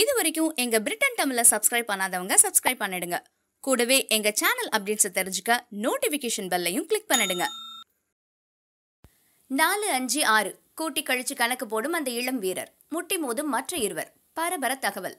இது வரைக்கும் எங்கள் பிரிட்டன் தமிழை சப்ஸ்கிரைப் பண்ணாதவங்க சப்ஸ்கிரைப் பண்ணிடுங்க கூடவே எங்கள் சேனல் அப்டேட்ஸை தெரிஞ்சுக்க நோட்டிஃபிகேஷன் பெல்லையும் கிளிக் பண்ணிடுங்க நாலு அஞ்சு ஆறு கூட்டி கழிச்சு கணக்கு போடும் அந்த இளம் வீரர் முட்டி மோதும் மற்ற இருவர் பரபர தகவல்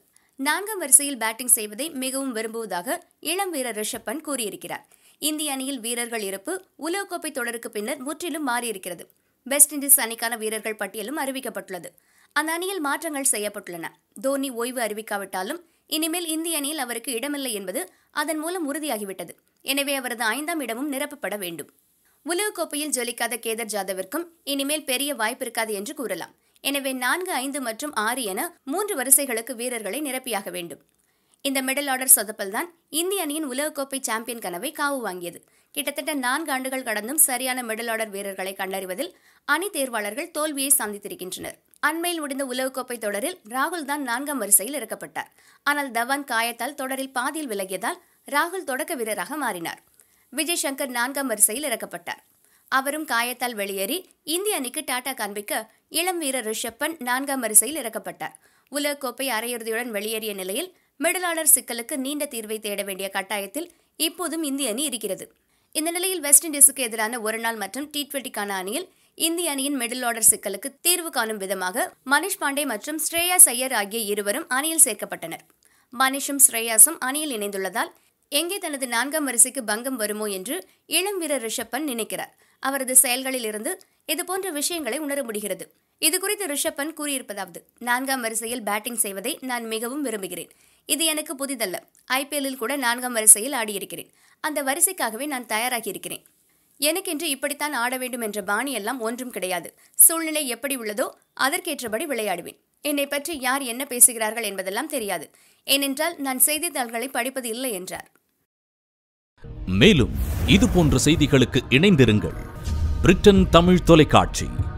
நான்காம் வரிசையில் பேட்டிங் செய்வதை மிகவும் விரும்புவதாக இளம் வீரர் ரிஷப் பண்ட் கூறியிருக்கிறார் இந்திய அணியில் வீரர்கள் இருப்பு உலகக்கோப்பை தொடருக்கு பின்னர் முற்றிலும் மாறியிருக்கிறது வெஸ்ட் இண்டீஸ் அணிக்கான வீரர்கள் பட்டியலும் அறிவிக்கப்பட்டுள்ளது அந்த அணியில் மாற்றங்கள் செய்யப்பட்டுள்ளன தோனி ஓய்வு அறிவிக்காவிட்டாலும் இனிமேல் இந்திய அணியில் அவருக்கு இடமில்லை என்பது அதன் மூலம் உறுதியாகிவிட்டது எனவே அவரது ஐந்தாம் இடமும் நிரப்பப்பட வேண்டும் கோப்பையில் ஜொலிக்காத கேதர் ஜாதவிற்கும் இனிமேல் பெரிய வாய்ப்பு இருக்காது என்று கூறலாம் எனவே நான்கு ஐந்து மற்றும் ஆறு என மூன்று வரிசைகளுக்கு வீரர்களை நிரப்பியாக வேண்டும் இந்த மெடல் ஆர்டர் சொதப்பல் தான் இந்திய அணியின் உலகக்கோப்பை சாம்பியன் கனவை காவு வாங்கியது கிட்டத்தட்ட நான்கு ஆண்டுகள் கடந்தும் சரியான மெடல் ஆர்டர் வீரர்களை கண்டறிவதில் அணி தேர்வாளர்கள் தோல்வியை சந்தித்திருக்கின்றனர் அண்மையில் முடிந்த உலகக்கோப்பை தொடரில் ராகுல் தான் நான்காம் வரிசையில் இறக்கப்பட்டார் ஆனால் தவான் காயத்தால் தொடரில் பாதியில் விலகியதால் ராகுல் தொடக்க வீரராக மாறினார் விஜய் சங்கர் நான்காம் வரிசையில் இறக்கப்பட்டார் அவரும் காயத்தால் வெளியேறி இந்திய அணிக்கு டாடா காண்பிக்க இளம் வீரர் ரிஷப் பண்ட் நான்காம் வரிசையில் இறக்கப்பட்டார் உலகக்கோப்பை அரையிறுதியுடன் வெளியேறிய நிலையில் மிடலாளர் சிக்கலுக்கு நீண்ட தீர்வை தேட வேண்டிய கட்டாயத்தில் இப்போதும் இந்திய அணி இருக்கிறது இந்த நிலையில் வெஸ்ட் இண்டீஸுக்கு எதிரான ஒருநாள் மற்றும் டி டுவெண்ட்டிக்கான அணியில் இந்திய அணியின் மிடில் ஆர்டர் சிக்கலுக்கு தீர்வு காணும் விதமாக மனிஷ் பாண்டே மற்றும் ஸ்ரேயா சையர் ஆகிய இருவரும் அணியில் சேர்க்கப்பட்டனர் மனிஷும் ஸ்ரேயாஸும் அணியில் இணைந்துள்ளதால் எங்கே தனது நான்காம் வரிசைக்கு பங்கம் வருமோ என்று இளம் வீரர் ரிஷப்பன் நினைக்கிறார் அவரது செயல்களில் இருந்து இதுபோன்ற விஷயங்களை உணர முடிகிறது இது குறித்து ரிஷப்பன் கூறியிருப்பதாவது நான்காம் வரிசையில் பேட்டிங் செய்வதை நான் மிகவும் விரும்புகிறேன் இது எனக்கு புதிதல்ல ஐபிஎல்லில் கூட நான்காம் வரிசையில் ஆடியிருக்கிறேன் அந்த வரிசைக்காகவே நான் தயாராகி இருக்கிறேன் எனக்கென்று இப்படித்தான் ஆட வேண்டும் என்ற பாணியெல்லாம் ஒன்றும் கிடையாது சூழ்நிலை எப்படி உள்ளதோ அதற்கேற்றபடி விளையாடுவேன் என்னை பற்றி யார் என்ன பேசுகிறார்கள் என்பதெல்லாம் தெரியாது ஏனென்றால் நான் செய்தித்தாள்களை படிப்பது இல்லை என்றார் மேலும் இது போன்ற செய்திகளுக்கு இணைந்திருங்கள் பிரிட்டன் தமிழ் தொலைக்காட்சி